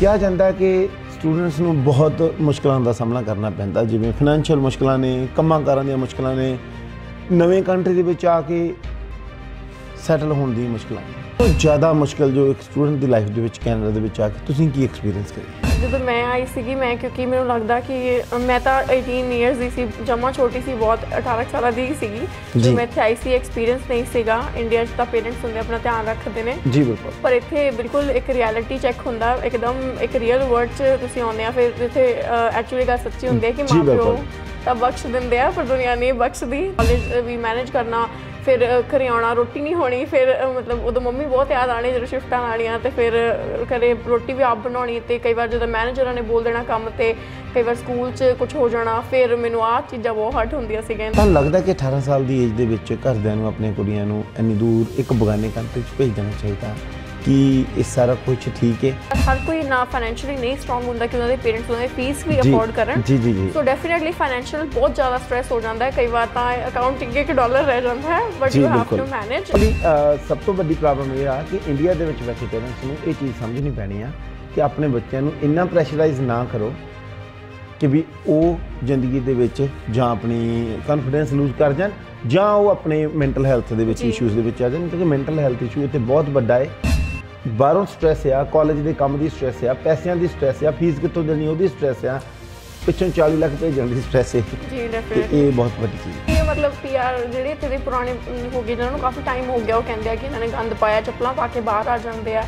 ਕਿਹਾ ਜਾਂਦਾ ਕਿ ਸਟੂਡੈਂਟਸ ਨੂੰ ਬਹੁਤ ਮੁਸ਼ਕਲਾਂ ਦਾ ਸਾਹਮਣਾ ਕਰਨਾ ਪੈਂਦਾ ਜਿਵੇਂ ਫਾਈਨੈਂਸ਼ੀਅਲ ਮੁਸ਼ਕਲਾਂ ਨੇ ਕੰਮਾਂਕਾਰਾਂ ਦੀਆਂ ਮੁਸ਼ਕਲਾਂ ਨੇ ਨਵੇਂ ਕੰਟਰੀ ਦੇ ਵਿੱਚ ਆ ਕੇ ਸੈਟਲ ਹੋਣ ਦੀ ਮੁਸ਼ਕਲਾਂ ਤੋਂ ਜ਼ਿਆਦਾ ਮੁਸ਼ਕਲ ਜੋ ਇੱਕ ਸਟੂਡੈਂਟ ਦੀ ਲਾਈਫ ਦੇ ਵਿੱਚ ਕੈਨੇਡਾ ਦੇ ਵਿੱਚ ਆ ਕੇ ਤੁਸੀਂ ਕੀ ਐਕਸਪੀਰੀਅੰਸ ਕਰੀ ਜਦੋਂ ਮੈਂ ਆਈ ਸੀਗੀ ਮੈਂ ਕਿਉਂਕਿ ਮੈਨੂੰ ਲੱਗਦਾ ਕਿ ਮੈਂ ਤਾਂ 18 ਇਅਰਸ ਦੀ ਸੀ ਜਮਾ ਛੋਟੀ ਸੀ ਬਹੁਤ 18 ਸਾਲਾਂ ਦੀ ਸੀਗੀ ਜੋ ਮੈਂ ਇੱਥੇ ਆਈ ਸੀ ਐਕਸਪੀਰੀਅੰਸ ਨਹੀਂ ਸੀਗਾ ਇੰਡੀਆ 'ਚ ਤਾਂ ਪੇਰੈਂਟਸ ਹੁੰਦੇ ਆਪਣਾ ਧਿਆਨ ਰੱਖਦੇ ਨੇ ਜੀ ਬਿਲਕੁਲ ਪਰ ਇੱਥੇ ਬਿਲਕੁਲ ਇੱਕ ਰਿਐਲਿਟੀ ਚੈੱਕ ਹੁੰਦਾ ਇੱਕਦਮ ਇੱਕ ਰੀਅਲ ਵਰਲਡ 'ਚ ਤੁਸੀਂ ਆਉਂਦੇ ਆ ਫਿਰ ਇੱਥੇ ਐਕਚੁਅਲੀ ਗੱਲ ਸੱਚੀ ਹੁੰਦੀ ਹੈ ਕਿ ਮਾਂ ਤਾਂ ਬਖਸ਼ ਦਿੰਦੇ ਆ ਪਰ ਦੁਨੀਆ ਨਹੀਂ ਬਖਸ਼ਦੀ ਕਾਲਜ ਵੀ ਮੈਨੇਜ ਕਰਨਾ ਫਿਰ ਘਰੇ ਆਉਣਾ ਰੋਟੀ ਨਹੀਂ ਹੋਣੀ ਫਿਰ ਮਤਲਬ ਉਦੋਂ ਮੰਮੀ ਬਹੁਤ ਯਾਦ ਆਣੀ ਜਦੋਂ ਸ਼ਿਫਟਾਂ ਆਣੀਆਂ ਤੇ ਫਿਰ ਘਰੇ ਰੋਟੀ ਵੀ ਆਪ ਬਣਾਉਣੀ ਤੇ ਕਈ ਵਾਰ ਜਦੋਂ ਮੈਨੇਜਰਾਂ ਨੇ ਬੋਲ ਦੇਣਾ ਕੰਮ ਤੇ ਕਈ ਵਾਰ ਸਕੂਲ 'ਚ ਕੁਝ ਹੋ ਜਾਣਾ ਫਿਰ ਮੈਨੂੰ ਆਹ ਚੀਜ਼ਾਂ ਬਹੁਤ ਹਟ ਹੁੰਦੀਆਂ ਸੀ ਕਹਿੰਦੇ ਤਾਂ ਲੱਗਦਾ ਕਿ 18 ਸਾਲ ਦੀ ਏਜ ਦੇ ਵਿੱਚ ਘਰਦਿਆਂ ਨੂੰ ਆਪਣੀਆਂ ਕੁੜੀਆਂ ਨੂੰ ਇੰਨੀ ਦੂਰ ਇੱਕ ਬਗਾਨੇ ਕੰਟਰੀ 'ਚ ਭੇਜ ਦੇਣਾ ਚਾਹੀਦਾ ਕਿ ਇਹ ਸਾਰਾ ਕੁਝ ਠੀਕ ਹੈ ਹਰ ਕੋਈ ਨਾ ਫਾਈਨੈਂਸ਼ੀਅਲੀ ਨਹੀਂ ਸਟਰੋਂਗ ਹੁੰਦਾ ਕਿ ਉਹਨਾਂ ਦੇ ਪੇਰੈਂਟਸ ਉਹਨਾਂ ਦੀ ਫੀਸ ਵੀ ਅਫੋਰਡ ਕਰਨ ਜੀ ਜੀ ਜੀ ਸੋ ਡੈਫੀਨਿਟਲੀ ਫਾਈਨੈਂਸ਼ੀਅਲ ਬਹੁਤ ਜ਼ਿਆਦਾ ਸਟ्रेस ਹੋ ਜਾਂਦਾ ਹੈ ਕਈ ਵਾਰ ਤਾਂ ਅਕਾਊਂਟ 'ਚ ਇੱਕ ਡਾਲਰ ਰਹਿ ਜਾਂਦਾ ਹੈ but you have to manage ਜੀ ਸਭ ਤੋਂ ਵੱਡੀ ਪ੍ਰੋਬਲਮ ਇਹ ਆ ਕਿ ਇੰਡੀਆ ਦੇ ਵਿੱਚ ਬੈਠੇ ਪੇਰੈਂਟਸ ਨੂੰ ਇਹ ਚੀਜ਼ ਸਮਝ ਨਹੀਂ ਪੈਣੀ ਆ ਕਿ ਆਪਣੇ ਬੱਚਿਆਂ ਨੂੰ ਇੰਨਾ ਪ੍ਰੈਸ਼ਰਾਈਜ਼ ਨਾ ਕਰੋ ਕਿ ਵੀ ਉਹ ਜ਼ਿੰਦਗੀ ਦੇ ਵਿੱਚ ਜਾਂ ਆਪਣੀ ਕੰਫੀਡੈਂਸ ਲੂਜ਼ ਕਰ ਜਾਣ ਜਾਂ ਉਹ ਆਪਣੇ ਮੈਂਟਲ ਹੈਲਥ ਦੇ ਵਿੱਚ ਇਸ਼ੂਜ਼ ਦੇ ਵਿੱਚ ਆ ਜਾਣ ਕਿਉਂਕਿ ਮੈਂਟਲ ਹੈਲਥ ਇਸ਼ੂ ਇੱਥੇ ਬਹੁਤ ਵੱਡਾ ਹੈ ਬਾਹਰੋਂ ਸਟ੍ਰੈਸ ਆ ਕਾਲਜ ਦੇ ਕੰਮ ਦੀ ਸਟ੍ਰੈਸ ਆ ਪੈਸਿਆਂ ਦੀ ਸਟ੍ਰੈਸ ਆ ਫੀਸ ਕਿੱਥੋਂ ਦੇਣੀ ਉਹਦੀ ਸਟ੍ਰੈਸ ਆ ਪਿੱਛੋਂ 40 ਲੱਖ ਭੇਜਣ ਦੀ ਸਟ੍ਰੈਸ ਹੈ ਜੀ ਇਹ ਬਹੁਤ ਵੱਡੀ ਚੀਜ਼ ਹੈ ਇਹ ਮਤਲਬ ਪੀਆਰ ਜਿਹੜੇ ਇੱਥੇ ਦੇ ਪੁਰਾਣੇ ਹੋ ਗਏ ਜਿਹਨਾਂ ਨੂੰ ਕਾਫੀ ਟਾਈਮ ਹੋ ਗਿਆ ਉਹ ਕਹਿੰਦੇ ਆ ਕਿ ਇਹਨਾਂ ਨੇ ਗੰਦ ਪਾਇਆ ਚੱਪਲਾਂ ਪਾ ਕੇ ਬਾਹਰ ਆ ਜਾਂਦੇ ਆ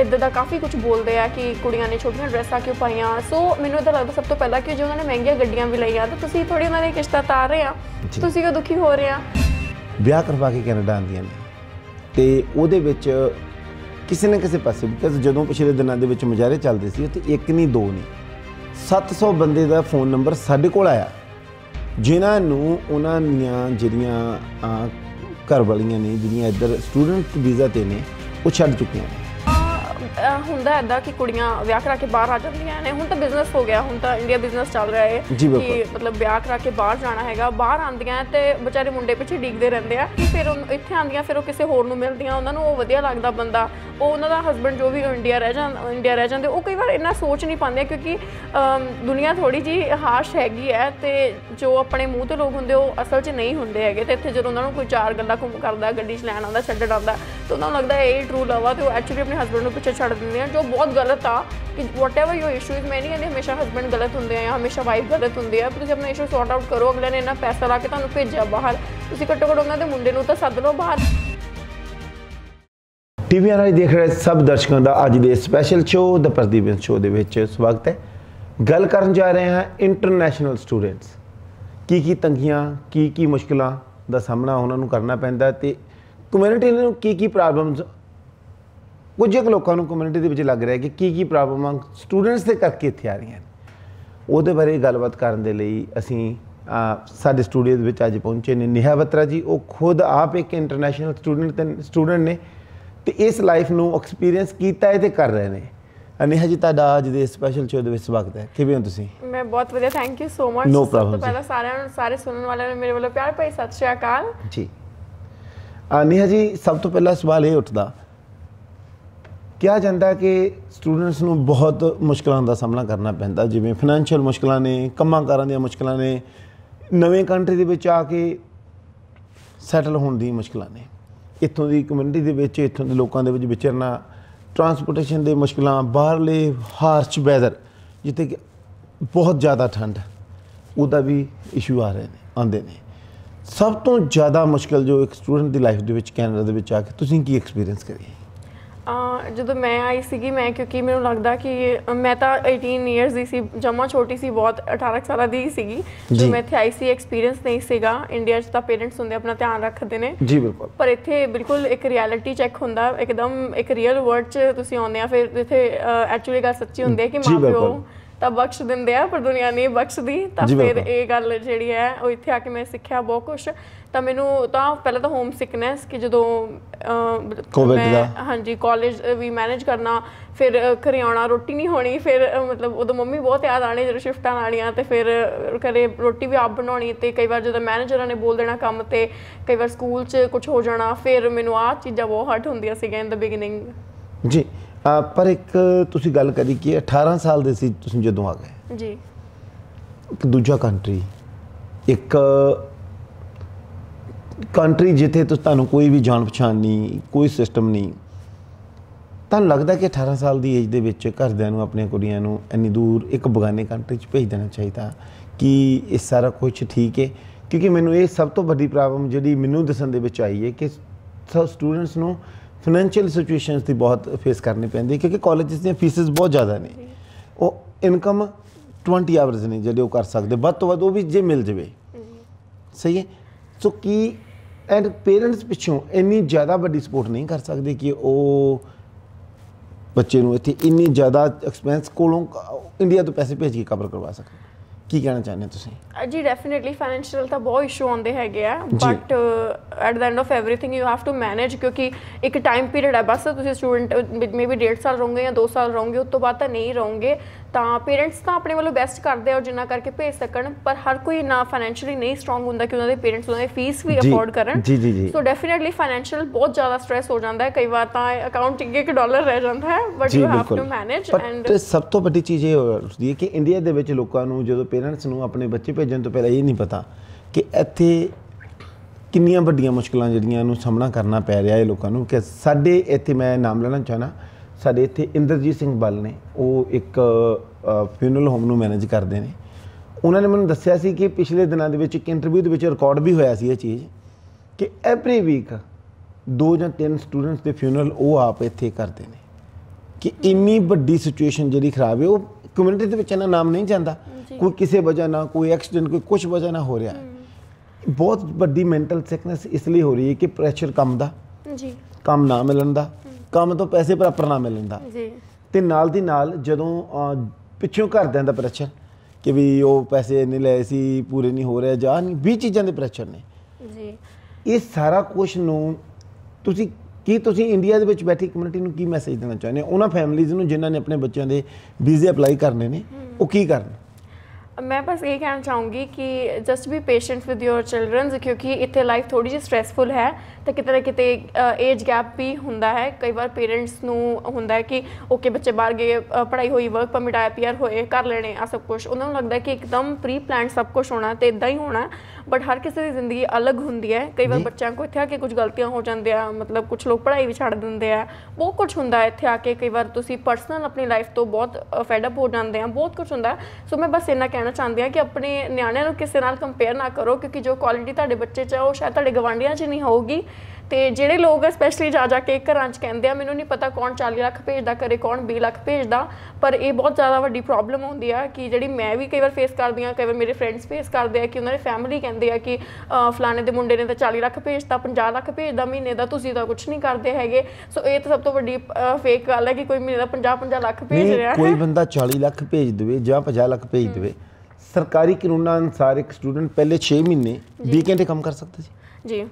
ਇਦਾਂ ਦਾ ਕਾਫੀ ਕੁਝ ਬੋਲਦੇ ਆ ਕਿ ਕੁੜੀਆਂ ਨੇ ਛੋਟੀਆਂ ਡਰੈਸਾਂ ਕਿਉਂ ਪਾਈਆਂ ਸੋ ਮੈਨੂੰ ਇਹਦਾ ਲੱਗਦਾ ਸਭ ਤੋਂ ਪਹਿਲਾਂ ਕਿ ਜੇ ਉਹਨਾਂ ਨੇ ਮਹਿੰਗੀਆਂ ਗੱਡੀਆਂ ਵੀ ਲਈਆਂ ਤਾਂ ਤੁਸੀਂ ਥੋੜੀ ਉਹਨਾਂ ਦੀ ਕਿਸ਼ਤਾਂ ਤਾਰ ਰਹੇ ਆ ਤੁਸੀਂ ਕਿਉਂ ਦੁਖੀ ਹੋ ਰਹੇ ਆ ਵਿਆਹ ਕਰਵਾ ਕੇ ਕੈਨੇਡਾ ਆਂਦੀਆਂ ਨੇ ਤੇ ਉਹਦੇ ਵਿੱਚ ਕਿਸੇ ਨੇ ਕਿਸੇ ਪਾਸੇ ਬਿਕਾਜ਼ ਜਦੋਂ ਪਿਛਲੇ ਦਿਨਾਂ ਦੇ ਵਿੱਚ ਮੁਜਾਰੇ ਚੱਲਦੇ ਸੀ ਉੱਥੇ ਇੱਕ ਨਹੀਂ ਦੋ ਨਹੀਂ 700 ਬੰਦੇ ਦਾ ਫੋਨ ਨੰਬਰ ਸਾਡੇ ਕੋਲ ਆਇਆ ਜਿਨ੍ਹਾਂ ਨੂੰ ਉਹਨਾਂ ਦੀਆਂ ਜਿਹੜੀਆਂ ਘਰ ਵਾਲੀਆਂ ਨੇ ਜਿਹੜੀਆਂ ਇੱਧਰ ਸਟੂਡੈਂਟ ਵੀਜ਼ਾ ਤੇ ਨੇ ਉਹ ਛੱਡ ਚੁੱਕੀਆਂ ਨੇ ਹੁੰਦਾ ਐਦਾ ਕਿ ਕੁੜੀਆਂ ਵਿਆਹ ਕਰਾ ਕੇ ਬਾਹਰ ਆ ਜਾਂਦੀਆਂ ਨੇ ਹੁਣ ਤਾਂ ਬਿਜ਼ਨਸ ਹੋ ਗਿਆ ਹੁਣ ਤਾਂ ਇੰਡੀਆ ਬਿਜ਼ਨਸ ਚੱਲ ਰਿਹਾ ਹੈ ਕਿ ਮਤਲਬ ਵਿਆਹ ਕਰਾ ਕੇ ਬਾਹਰ ਜਾਣਾ ਹੈਗਾ ਬਾਹਰ ਆਂਦੀਆਂ ਤੇ ਵਿਚਾਰੇ ਮੁੰਡੇ ਪਿੱਛੇ ਡੀਕਦੇ ਰਹਿੰਦੇ ਆ ਕਿ ਫਿਰ ਉਹ ਇੱਥੇ ਆਂਦੀਆਂ ਫਿਰ ਉਹ ਕਿਸੇ ਹੋਰ ਨੂੰ ਮਿਲਦੀਆਂ ਉਹਨਾਂ ਨੂੰ ਉਹ ਵਧੀਆ ਲੱਗਦਾ ਬੰਦਾ ਉਹ ਉਹਨਾਂ ਦਾ ਹਸਬੰਡ ਜੋ ਵੀ ਇੰਡੀਆ ਰਹਿ ਜਾਂਦਾ ਇੰਡੀਆ ਰਹਿ ਜਾਂਦੇ ਉਹ ਕਈ ਵਾਰ ਇੰਨਾ ਸੋਚ ਨਹੀਂ ਪਾਉਂਦੇ ਕਿਉਂਕਿ ਦੁਨੀਆ ਥੋੜੀ ਜੀ ਹਾਸ਼ ਹੈਗੀ ਹੈ ਤੇ ਜੋ ਆਪਣੇ ਮੂੰਹ ਤੇ ਲੋਕ ਹੁੰਦੇ ਉਹ ਅਸਲ 'ਚ ਨਹੀਂ ਹੁੰਦੇ ਹੈਗੇ ਤੇ ਇੱਥੇ ਜਦੋਂ ਉਹਨਾਂ ਨੂੰ ਕੋਈ ਚਾਰ ਗੱਲਾਂ ਘੁੰਮ ਕਰਦਾ ਗੱਡੀ 'ਚ ਲੈਣ ਆਉਂਦਾ ਛੱਡ ਆਉਂਦਾ ਤਾਂ ਉਹਨਾਂ ਨੂੰ ਲੱਗਦਾ ਇਹ ਟਰੂ ਲਵ ਆ ਤੇ ਉਹ ਐਕਚੁਅਲੀ ਆਪਣੇ ਹਸਬੰਡ ਨੂੰ ਪਿੱਛੇ ਛੱਡ ਦਿੰਦੇ ਆ ਜੋ ਬਹੁਤ ਗਲਤ ਆ ਕਿ whatever you issue is many and ਹਮੇਸ਼ਾ ਹਸਬੰਡ ਗਲਤ ਹੁੰਦੇ ਆ ਜਾਂ ਹਮੇਸ਼ਾ ਵਾਈਫ ਗਲਤ ਹੁੰਦੀ ਆ ਤੁਸੀਂ ਆਪਣਾ ਇਸ਼ੂ ਸੌਰਟ ਆਊਟ ਕਰੋ ਅਗਲੇ ਨੇ ਇਹਨਾਂ ਪੈਸਾ ਲਾ ਕੇ ਤੁਹਾਨੂੰ ਭੇਜਿਆ ਬਾਹਰ ਤੁਸੀਂ ਘੱਟੋ ਘੱਟ ਉਹਨਾਂ ਦੇ ਮੁੰਡੇ ਨੂੰ ਤਾਂ ਸੱਦ ਲਓ ਬਾਹਰ ਟੀਵੀ ਆਰ ਦੇਖ ਰਹੇ ਸਭ ਦਰਸ਼ਕਾਂ ਦਾ ਅੱਜ ਦੇ special show the Pradeep show ਦੇ ਵਿੱਚ ਸਵਾਗਤ ਹੈ ਗੱਲ ਕਰਨ ਜਾ ਰਹੇ ਹਾਂ ਇੰਟਰਨੈਸ਼ਨਲ ਸਟੂਡੈਂਟਸ ਕੀ ਕੀ ਤੰਗੀਆਂ ਕੀ ਕੀ ਮੁਸ਼ਕਲਾਂ ਦਾ ਸਾਹਮਣਾ ਉਹਨਾਂ ਨੂੰ ਕਰਨਾ ਪੈਂਦਾ ਤੇ ਕਮਿਊਨਿਟੀ ਨੂੰ ਕੀ ਕੀ ਪ੍ਰੋਬਲਮਸ ਕੁਝ ਇੱਕ ਲੋਕਾਂ ਨੂੰ ਕਮਿਊਨਿਟੀ ਦੇ ਵਿੱਚ ਲੱਗ ਰਿਹਾ ਕਿ ਕੀ ਕੀ ਪ੍ਰੋਬਲਮਾਂ ਸਟੂਡੈਂਟਸ ਦੇ ਕਰਕੇ ਇੱਥੇ ਆ ਰਹੀਆਂ ਉਹਦੇ ਬਾਰੇ ਗੱਲਬਾਤ ਕਰਨ ਦੇ ਲਈ ਅਸੀਂ ਸਾਡੇ ਸਟੂਡੀਓ ਦੇ ਵਿੱਚ ਅੱਜ ਪਹੁੰਚੇ ਨੇ ਨਿਹਾ ਬਤਰਾ ਜੀ ਉਹ ਖੁਦ ਆਪ ਇੱਕ ਇੰਟਰਨੈਸ਼ਨਲ ਸਟੂਡੈਂਟ ਸਟੂਡੈਂਟ ਨੇ ਤੇ ਇਸ ਲਾਈਫ ਨੂੰ ਐਕਸਪੀਰੀਅੰਸ ਕੀਤਾ ਹੈ ਤੇ ਕਰ ਰਹੇ ਨੇ ਨਿਹਾ ਜੀ ਤੁਹਾਡਾ ਅੱਜ ਦੇ ਸਪੈਸ਼ਲ ਸ਼ੋਅ ਦੇ ਵਿੱਚ ਸਵਾਗਤ ਹੈ ਕਿਵੇਂ ਹੋ ਤੁਸੀਂ ਮੈਂ ਬਹੁਤ ਵਧੀਆ ਥੈਂਕ ਯੂ ਸੋ ਮਚ ਸਭ ਤੋਂ ਪਹਿਲਾਂ ਸਾਰਿਆਂ ਨੂੰ ਸਾਰੇ ਸੁਣਨ ਵਾਲਿਆਂ ਨੂੰ ਮੇਰੇ ਵੱਲੋਂ ਪਿਆਰ ਭਰੀ ਸਤਿ ਸ਼੍ਰੀ ਅਕਾਲ ਜੀ ਨਿਹਾ ਜੀ ਸਭ ਤੋਂ ਪਹਿਲਾ ਸਵਾਲ ਇਹ ਉੱਠਦਾ ਕਿਹਾ ਜਾਂਦਾ ਕਿ ਸਟੂਡੈਂਟਸ ਨੂੰ ਬਹੁਤ ਮੁਸ਼ਕਲਾਂ ਦਾ ਸਾਹਮਣਾ ਕਰਨਾ ਪੈਂਦਾ ਜਿਵੇਂ ਫਾਈਨੈਂਸ਼ੀਅਲ ਮੁਸ਼ਕਲਾਂ ਨੇ ਕਰਨ ਦੀਆਂ ਮੁਸ਼ਕਲਾਂ ਨੇ ਨਵੇਂ ਕੰਟਰੀ ਦੇ ਵਿੱਚ ਆ ਕੇ ਸੈਟਲ ਹੋਣ ਦੀ ਮੁਸ਼ਕਲਾਂ ਨੇ ਇੱਥੋਂ ਦੀ ਕਮਿਊਨਿਟੀ ਦੇ ਵਿੱਚ ਇੱਥੋਂ ਦੇ ਲੋਕਾਂ ਦੇ ਵਿੱਚ ਵਿਚਰਨਾ ਟਰਾਂਸਪੋਰਟੇਸ਼ਨ ਦੇ ਮੁਸ਼ਕਲਾਂ ਬਾਹਰਲੇ ਹਾਰਸ਼ ਵੈਦਰ ਜਿੱਥੇ ਕਿ ਬਹੁਤ ਜ਼ਿਆਦਾ ਠੰਡ ਉਹਦਾ ਵੀ ਇਸ਼ੂ ਆ ਰਹੇ ਨੇ ਆਉਂਦੇ ਨੇ ਸਭ ਤੋਂ ਜ਼ਿਆਦਾ ਮੁਸ਼ਕਲ ਜੋ ਇੱਕ ਸਟੂਡੈਂਟ ਦੀ ਲਾਈਫ ਦੇ ਵਿੱਚ ਕੈਨੇਡਾ ਦੇ ਵਿੱਚ ਆ ਕੇ ਤੁਸੀਂ ਕੀ ਐਕਸਪੀਰੀਅੰਸ ਕਰੀ ਜਦੋਂ ਮੈਂ ਆਈ ਸੀਗੀ ਮੈਂ ਕਿਉਂਕਿ ਮੈਨੂੰ ਲੱਗਦਾ ਕਿ ਮੈਂ ਤਾਂ 18 ਇਅਰਸ ਦੀ ਸੀ ਜਮਾ ਛੋਟੀ ਸੀ ਬਹੁਤ 18 ਸਾਲਾਂ ਦੀ ਸੀਗੀ ਜੋ ਮੈਂ ਇੱਥੇ ਆਈ ਸੀ ਐਕਸਪੀਰੀਅੰਸ ਨਹੀਂ ਸੀਗਾ ਇੰਡੀਆ 'ਚ ਤਾਂ ਪੇਰੈਂਟਸ ਹੁੰਦੇ ਆਪਣਾ ਧਿਆਨ ਰੱਖਦੇ ਨੇ ਜੀ ਬਿਲਕੁਲ ਪਰ ਇੱਥੇ ਬਿਲਕੁਲ ਇੱਕ ਰਿਐਲਿਟੀ ਚੈੱਕ ਹੁੰਦਾ ਇੱਕਦਮ ਇੱਕ ਰੀਅਲ ਵਰਲਡ 'ਚ ਤੁਸੀਂ ਆਉਂਦੇ ਆ ਫਿਰ ਇੱਥੇ ਐਕਚੁਅਲੀ ਗੱਲ ਸੱਚੀ ਹੁੰਦੀ ਹੈ ਕਿ ਮਾਪਿਓ ਤਾਂ ਬਖਸ਼ ਦਿੰਦੇ ਆ ਪਰ ਦੁਨੀਆ ਨਹੀਂ ਬਖਸ਼ਦੀ ਤਾਂ ਫਿਰ ਇਹ ਗੱਲ ਜਿਹੜੀ ਹੈ ਉਹ ਇੱਥੇ ਆ ਕੇ ਮੈਂ ਸਿੱਖਿਆ ਬਹੁਤ ਕੁਝ ਤਾਂ ਮੈਨੂੰ ਤਾਂ ਪਹਿਲਾਂ ਤਾਂ ਹੋਮ ਸਿਕਨੈਸ ਕਿ ਜਦੋਂ ਕੋਵਿਡ ਦਾ ਹਾਂਜੀ ਕਾਲਜ ਵੀ ਮੈਨੇਜ ਕਰਨਾ ਫਿਰ ਘਰੇ ਆਉਣਾ ਰੋਟੀ ਨਹੀਂ ਹੋਣੀ ਫਿਰ ਮਤਲਬ ਉਦੋਂ ਮੰਮੀ ਬਹੁਤ ਯਾਦ ਆਣੀ ਜਦੋਂ ਸ਼ਿਫਟਾਂ ਆਣੀਆਂ ਤੇ ਫਿਰ ਘਰੇ ਰੋਟੀ ਵੀ ਆਪ ਬਣਾਉਣੀ ਤੇ ਕਈ ਵਾਰ ਜਦੋਂ ਮੈਨੇਜਰਾਂ ਨੇ ਬੋਲ ਦੇਣਾ ਕੰਮ ਤੇ ਕਈ ਵਾਰ ਸਕੂਲ 'ਚ ਕੁਝ ਹੋ ਜਾਣਾ ਫਿਰ ਮੈਨੂੰ ਆ ਚੀਜ਼ਾਂ ਬਹੁਤ ਹਟ ਹੁੰਦੀਆਂ ਸੀਗੇ ਇਨ ਦ ਬਿਗਨਿੰਗ ਜੀ ਪਰ ਇੱਕ ਤੁਸੀਂ ਗੱਲ ਕਰੀ ਕਿ 18 ਸਾਲ ਦੇ ਸੀ ਤੁਸੀਂ ਜਦੋਂ ਆ ਗਏ ਜੀ ਇੱਕ ਦੂਜਾ ਕੰਟਰੀ ਇੱਕ ਕੰਟਰੀ ਜਿੱਥੇ ਤੁਹਾਨੂੰ ਕੋਈ ਵੀ ਜਾਣ ਪਛਾਣ ਨਹੀਂ ਕੋਈ ਸਿਸਟਮ ਨਹੀਂ ਤਾਂ ਲੱਗਦਾ ਕਿ 18 ਸਾਲ ਦੀ ਏਜ ਦੇ ਵਿੱਚ ਘਰਦਿਆਂ ਨੂੰ ਆਪਣੀਆਂ ਕੁੜੀਆਂ ਨੂੰ ਇੰਨੀ ਦੂਰ ਇੱਕ ਬਗਾਨੇ ਕੰਟਰੀ 'ਚ ਭੇਜ ਦੇਣਾ ਚਾਹੀਦਾ ਕਿ ਇਹ ਸਾਰਾ ਕੁਝ ਠੀਕ ਹੈ ਕਿਉਂਕਿ ਮੈਨੂੰ ਇਹ ਸਭ ਤੋਂ ਵੱਡੀ ਪ੍ਰੋਬਲਮ ਜਿਹੜੀ ਮੈਨੂੰ ਦੱਸਣ ਦੇ ਵਿੱਚ ਆਈ ਹੈ ਕਿ ਸਟੂਡੈਂਟਸ ਨੂੰ ਫਾਈਨੈਂਸ਼ੀਅਲ ਸਿਚੁਏਸ਼ਨਸ ਦੀ ਬਹੁਤ ਫੇਸ ਕਰਨੀ ਪੈਂਦੀ ਕਿਉਂਕਿ ਕਾਲਜਸ ਦੀਆਂ ਫੀਸਸ ਬਹੁਤ ਜ਼ਿਆਦਾ ਨੇ ਉਹ ਇਨਕਮ 20 ਆਵਰਸ ਨਹੀਂ ਜਿਹੜੇ ਉਹ ਕਰ ਸਕਦੇ ਵੱਧ ਤੋਂ ਵੱਧ ਉਹ ਵੀ ਜੇ ਮਿਲ ਜਵੇ ਸਹੀ ਹੈ ਸੋ ਕੀ ਐਂਡ ਪੇਰੈਂਟਸ ਪਿੱਛੋਂ ਇੰਨੀ ਜ਼ਿਆਦਾ ਵੱਡੀ ਸਪੋਰਟ ਨਹੀਂ ਕਰ ਸਕਦੇ ਕਿ ਉਹ ਬੱਚੇ ਨੂੰ ਇੱਥੇ ਇੰਨੀ ਜ਼ਿਆਦਾ ਐਕਸਪੈਂਸ ਕੋਲੋਂ ਇੰਡੀਆ ਤੋਂ ਪੈਸੇ ਭੇਜ ਕੇ ਕਵਰ ਕਰਵਾ ਸਕਦੇ ਕੀ ਕਹਿਣਾ ਚਾਹੁੰਦੇ ਤੁਸੀਂ ਜੀ ਡੈਫੀਨਿਟਲੀ ਫਾਈਨੈਂਸ਼ੀਅਲ ਤਾਂ ਬਹੁਤ ਇਸ਼ੂ ਆਉਂਦੇ ਹੈਗੇ ਆ but at the end of everything you have to manage ਕਿਉਂਕਿ ਇੱਕ ਟਾਈਮ ਪੀਰੀਅਡ ਹੈ ਬਸ ਤੁਸੀਂ ਸਟੂਡੈਂਟ ਮੇਬੀ 1.5 ਸਾਲ ਰਹੋਗੇ ਜਾਂ 2 ਸਾਲ ਰਹੋਗੇ ਉਸ ਤੋਂ ਬਾਅਦ ਤਾਂ ਨਹੀਂ ਰਹੋਗੇ ਤਾਂ ਪੇਰੈਂਟਸ ਤਾਂ ਆਪਣੇ ਵੱਲੋਂ ਬੈਸਟ ਕਰਦੇ ਆ ਜਿੰਨਾ ਕਰਕੇ ਭੇਜ ਸਕਣ ਪਰ ਹਰ ਕੋਈ ਨਾ ਫਾਈਨੈਂਸ਼ੀਅਲੀ ਨਹੀਂ ਸਟਰੋਂਗ ਹੁੰਦਾ ਕਿ ਉਹਨਾਂ ਦੇ ਪੇਰੈਂਟਸ ਉਹਨਾਂ ਦੀ ਫੀਸ ਵੀ ਅਫੋਰਡ ਕਰਨ ਜੀ ਜੀ ਜੀ ਸੋ ਡੈਫੀਨਿਟਲੀ ਫਾਈਨੈਂਸ਼ੀਅਲ ਬਹੁਤ ਜ਼ਿਆਦਾ ਸਟ्रेस ਹੋ ਜਾਂਦਾ ਹੈ ਕਈ ਵਾਰ ਤਾਂ ਅਕਾਊਂਟ 'ਚ ਇੱਕ ਡਾਲਰ ਰਹਿ ਜਾਂਦਾ ਹੈ but you have to manage and ਸਭ ਤੋਂ ਵੱਡੀ ਚੀਜ਼ ਇਹ ਹੁੰਦੀ ਹੈ ਕਿ ਇੰਡੀਆ ਦੇ ਵਿੱਚ ਲੋਕਾਂ ਨੂੰ ਜਦੋਂ ਪੇਰੈਂਟਸ ਨੂੰ ਆਪਣੇ ਬੱਚੇ ਭੇਜਣ ਤੋਂ ਪਹਿਲਾਂ ਇਹ ਨਹੀਂ ਪਤਾ ਕਿ ਇੱਥੇ ਕਿੰਨੀਆਂ ਵੱਡੀਆਂ ਮੁਸ਼ਕਲਾਂ ਜਿਹੜੀਆਂ ਨੂੰ ਸਾਹਮਣਾ ਕਰਨਾ ਪੈ ਰਿਹਾ ਹੈ ਲੋਕਾਂ ਨੂੰ ਕਿ ਸਾਡੇ ਇੱਥੇ ਮੈਂ ਨਾਮ ਲੈਣਾ ਚਾਹਣਾ ਸਾਡੇ ਇੱਥੇ ਇੰਦਰਜੀਤ ਸਿੰਘ ਬੱਲ ਨੇ ਉਹ ਇੱਕ ਫਿਊਨਰਲ ਹੋਮ ਨੂੰ ਮੈਨੇਜ ਕਰਦੇ ਨੇ ਉਹਨਾਂ ਨੇ ਮੈਨੂੰ ਦੱਸਿਆ ਸੀ ਕਿ ਪਿਛਲੇ ਦਿਨਾਂ ਦੇ ਵਿੱਚ ਇੱਕ ਇੰਟਰਵਿਊ ਦੇ ਵਿੱਚ ਰਿਕਾਰਡ ਵੀ ਹੋਇਆ ਸੀ ਇਹ ਚੀਜ਼ ਕਿ ਐਵਰੀ ਵੀਕ ਦੋ ਜਾਂ ਤਿੰਨ ਸਟੂਡੈਂਟਸ ਦੇ ਫਿਊਨਰਲ ਉਹ ਆਪ ਇੱਥੇ ਕਰਦੇ ਨੇ ਕਿ ਇੰਨੀ ਵੱਡੀ ਸਿਚੁਏਸ਼ਨ ਜਿਹੜੀ ਖਰਾਬ ਹੈ ਉਹ ਕਮਿਊਨਿਟੀ ਦੇ ਵਿੱਚ ਇਹਨਾਂ ਨਾਮ ਨਹੀਂ ਜਾਂਦਾ ਕੋਈ ਕਿਸੇ ਵਜ੍ਹਾ ਨਾਲ ਕੋਈ ਐਕਸੀਡੈਂਟ ਕੋਈ ਕੁਝ ਵਜ੍ਹਾ ਨਾਲ ਹੋ ਰਿਹਾ ਹੈ ਬਹੁਤ ਵੱਡੀ ਮੈਂਟਲ ਸਿਕਨੈਸ ਇਸ ਲਈ ਹੋ ਰਹੀ ਹੈ ਕਿ ਪ੍ਰੈਸ਼ਰ ਕੰਮ ਦਾ ਜੀ ਕੰਮ ਨਾ ਮਿਲਣ ਦਾ ਕੰਮ ਤੋਂ ਪੈਸੇ ਪ੍ਰਾਪਰ ਨਾ ਮਿਲਣ ਦਾ ਜੀ ਤੇ ਨਾਲ ਦੀ ਨਾਲ ਜਦੋਂ ਪਿੱਛੋਂ ਘਰਦਿਆਂ ਦਾ ਪ੍ਰੈਸ਼ਰ ਕਿ ਵੀ ਉਹ ਪੈਸੇ ਨਹੀਂ ਲਏ ਸੀ ਪੂਰੇ ਨਹੀਂ ਹੋ ਰਿਹਾ ਜਾਂ ਨਹੀਂ ਵੀ ਚੀਜ਼ਾਂ ਦੇ ਪ੍ਰੈਸ਼ਰ ਨੇ ਜੀ ਇਹ ਸਾਰਾ ਕੁਝ ਨੂੰ ਤੁਸੀਂ ਕੀ ਤੁਸੀਂ ਇੰਡੀਆ ਦੇ ਵਿੱਚ ਬੈਠੀ ਕਮਿਊਨਿਟੀ ਨੂੰ ਕੀ ਮੈਸੇਜ ਦੇਣਾ ਚਾਹੁੰਦੇ ਹੋ ਉਹਨਾਂ ਫੈਮਿਲੀਆਂ ਨੂੰ ਜਿਨ੍ਹਾਂ ਨੇ ਆਪਣੇ ਬੱਚਿਆਂ ਦੇ ਵੀਜ਼ੇ ਅਪਲਾਈ ਕਰਨੇ ਨੇ ਉਹ ਕੀ ਕਰਨ ਮੈਂ ਬਸ ਇਹ ਕਹਿਣਾ ਚਾਹੂੰਗੀ ਕਿ just be patient with your children ਕਿਉਂਕਿ ਇੱਥੇ ਲਾਈਫ ਥੋੜੀ ਜਿਹੀ ਸਟ੍ਰੈਸਫੁਲ ਹੈ ਤਾਂ ਕਿਤੇ ਨਾ ਕਿਤੇ ਏਜ ਗੈਪ ਵੀ ਹੁੰਦਾ ਹੈ ਕਈ ਵਾਰ ਪੇਰੈਂਟਸ ਨੂੰ ਹੁੰਦਾ ਹੈ ਕਿ ਓਕੇ ਬੱਚੇ ਬਾਹਰ ਗਏ ਪੜਾਈ ਹੋਈ ਵਰਕ ਪਰਮਿਟ ਆਇਆ ਪੀਆਰ ਹੋਏ ਕਰ ਲੈਣੇ ਆ ਸਭ ਕੁਝ ਉਹਨਾਂ ਨੂੰ ਲੱਗਦਾ ਕਿ ਇੱਕਦਮ ਪ੍ਰੀ ਪਲਾਨ ਸਭ ਕੁਝ ਹੋਣਾ ਤੇ ਇਦਾਂ ਹੀ ਹੋਣਾ ਬਟ ਹਰ ਕਿਸੇ ਦੀ ਜ਼ਿੰਦਗੀ ਅਲੱਗ ਹੁੰਦੀ ਹੈ ਕਈ ਵਾਰ ਬੱਚਿਆਂ ਕੋ ਇੱਥੇ ਆ ਕੇ ਕੁਝ ਗਲਤੀਆਂ ਹੋ ਜਾਂਦੀਆਂ ਮਤਲਬ ਕੁਝ ਲੋਕ ਪੜਾਈ ਵੀ ਛੱਡ ਦਿੰਦੇ ਆ ਬਹੁਤ ਕੁਝ ਹੁੰਦਾ ਇੱਥੇ ਆ ਕੇ ਕਈ ਵਾਰ ਤੁਸੀਂ ਪਰਸਨਲ ਆਪਣੀ ਲਾਈਫ ਤੋਂ ਬਹੁਤ ਫੈਡ ਅਪ ਹੋ ਜਾਂਦੇ ਆ ਬਹੁਤ ਕੁਝ ਹੁੰਦਾ ਸੋ ਮੈਂ ਬਸ ਇਹਨਾਂ ਕਹਿਣਾ ਚਾਹੁੰਦੀ ਆ ਕਿ ਆਪਣੇ ਨਿਆਣਿਆਂ ਨੂੰ ਕਿਸੇ ਨਾਲ ਕੰਪੇਅਰ ਨਾ ਕਰੋ ਕਿਉਂਕਿ ਜੋ ਕੁਆਲਿਟੀ ਤੁਹਾਡੇ ਬੱਚੇ 'ਚ ਹੈ ਉਹ ਸ਼ਾਇਦ ਤੁਹਾਡੇ ਗਵਾਂਢੀਆਂ 'ਚ ਨਹੀਂ ਹੋਊਗੀ ਤੇ ਜਿਹੜੇ ਲੋਕ ਸਪੈਸ਼ਲੀ ਜਾ ਜਾ ਕੇ ਘਰਾਂ 'ਚ ਕਹਿੰਦੇ ਆ ਮੈਨੂੰ ਨਹੀਂ ਪਤਾ ਕੌਣ 40 ਲੱਖ ਭੇਜਦਾ ਕਰੇ ਕੌਣ 20 ਲੱਖ ਭੇਜਦਾ ਪਰ ਇਹ ਬਹੁਤ ਜ਼ਿਆਦਾ ਵੱਡੀ ਪ੍ਰੋਬਲਮ ਹੁੰਦੀ ਆ ਕਿ ਜਿਹੜੀ ਮੈਂ ਵੀ ਕਈ ਵਾਰ ਫੇਸ ਕਰਦੀ ਆ ਕਈ ਵਾਰ ਮੇਰੇ ਫਰੈਂਡਸ ਫੇਸ ਕਰਦੇ ਆ ਕਿ ਉਹਨਾਂ ਦੇ ਫੈਮਿਲੀ ਕਹਿੰਦੇ ਆ ਕਿ ਫਲਾਣੇ ਦੇ ਮੁੰਡੇ ਨੇ ਤਾਂ 40 ਲੱਖ ਭੇਜਦਾ 50 ਲੱਖ ਭੇਜਦਾ ਮਹੀਨੇ ਦਾ ਤੁਸੀਂ ਤਾਂ ਕੁਝ ਨਹੀਂ ਕਰਦੇ ਹੈਗੇ ਸੋ ਇਹ ਤਾਂ ਸਭ ਤੋਂ ਵੱਡੀ ਫੇਕ ਗੱਲ ਹੈ ਕਿ ਕੋਈ ਮਹੀਨੇ ਦਾ 50 50 ਲੱਖ ਭੇਜ ਰਿਹਾ ਹੈ ਕੋਈ ਬੰਦਾ 40 ਲੱਖ ਭੇਜ ਦੇਵੇ ਜਾਂ 50 ਲੱਖ ਭੇਜ ਦੇਵੇ ਸਰਕਾਰੀ ਕਾਨੂੰਨਾਂ ਅਨੁਸਾਰ ਇੱਕ ਸਟੂਡੈਂਟ ਪਹਿਲੇ 6 ਮਹੀਨੇ 20 ਤੇ ਕੰਮ ਕਰ ਸਕਦਾ ਜੀ ਜੀ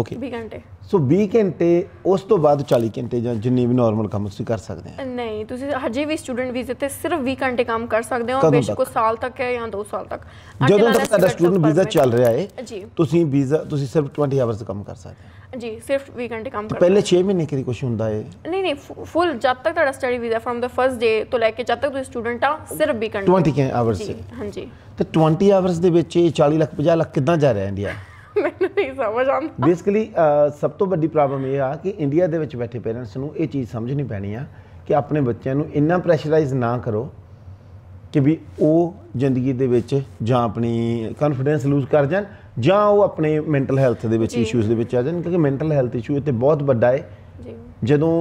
ਓਕੇ 20 ਘੰਟੇ ਸੋ 20 ਘੰਟੇ ਉਸ ਤੋਂ ਬਾਅਦ 40 ਘੰਟੇ ਜਾਂ ਜਿੰਨੀ ਵੀ ਨਾਰਮਲ ਕੰਮ ਤੁਸੀਂ ਕਰ ਸਕਦੇ ਆ ਨਹੀਂ ਤੁਸੀਂ ਹਜੇ ਵੀ ਸਟੂਡੈਂਟ ਵੀਜ਼ੇ ਤੇ ਸਿਰਫ 20 ਘੰਟੇ ਕੰਮ ਕਰ ਸਕਦੇ ਹੋ ਬੇਸ਼ੱਕ ਸਾਲ ਤੱਕ ਹੈ ਜਾਂ 2 ਸਾਲ ਤੱਕ ਜਦੋਂ ਤੱਕ ਤੁਹਾਡਾ ਸਟੂਡੈਂਟ ਵੀਜ਼ਾ ਚੱਲ ਰਿਹਾ ਹੈ ਤੁਸੀਂ ਵੀਜ਼ਾ ਤੁਸੀਂ ਸਿਰਫ 20 ਆਵਰਸ ਕੰਮ ਕਰ ਸਕਦੇ ਹੋ ਜੀ ਸਿਰਫ 20 ਘੰਟੇ ਕੰਮ ਕਰਦੇ ਪਹਿਲੇ 6 ਮਹੀਨੇ ਕਰੀ ਕੁਝ ਹੁੰਦਾ ਹੈ ਨਹੀਂ ਨਹੀਂ ਫੁੱਲ ਜਦ ਤੱਕ ਤੁਹਾਡਾ ਸਟੱਡੀ ਵੀਜ਼ਾ ਫਰਮ ਦਾ ਫਰਸਟ ਡੇ ਤੋਂ ਲੈ ਕੇ ਜਦ ਤੱਕ ਤੁਸੀਂ ਸਟੂਡੈਂਟ ਆ ਸਿਰਫ 20 ਘੰਟੇ 20 ਆਵਰਸ ਹਾਂਜੀ ਤੇ 20 ਆਵਰਸ ਦੇ ਵਿੱਚ ਇਹ 40 ਲੱਖ 50 ਲੱਖ ਕਿੱਦਾਂ ਜਾ ਰਿਹਾ ਇੰਡੀਆ ਮੈਨੂੰ ਨਹੀਂ ਸਮਝ ਆਉਂਦਾ ਬੇਸਿਕਲੀ ਸਭ ਤੋਂ ਵੱਡੀ ਪ੍ਰੋਬਲਮ ਇਹ ਆ ਕਿ ਇੰਡੀਆ ਦੇ ਵਿੱਚ ਬੈਠੇ ਪੇਰੈਂਟਸ ਨੂੰ ਇਹ ਚੀਜ਼ ਸਮਝਣੀ ਪੈਣੀ ਆ ਕਿ ਆਪਣੇ ਬੱਚਿਆਂ ਨੂੰ ਇੰਨਾ ਪ੍ਰੈਸ਼ਰਾਈਜ਼ ਨਾ ਕਰੋ ਕਿ ਵੀ ਉਹ ਜ਼ਿੰਦਗੀ ਦੇ ਵਿੱਚ ਜਾਂ ਆਪਣੀ ਕੰਫੀਡੈਂਸ ਲੂਜ਼ ਕਰ ਜਾਣ ਜਾਂ ਉਹ ਆਪਣੇ ਮੈਂਟਲ ਹੈਲਥ ਦੇ ਵਿੱਚ ਇਸ਼ੂਜ਼ ਦੇ ਵਿੱਚ ਆ ਜਾਣ ਕਿਉਂਕਿ ਮੈਂਟਲ ਹੈਲਥ ਇਸ਼ੂ ਇੱਥੇ ਬਹੁਤ ਵੱਡਾ ਹੈ ਜਦੋਂ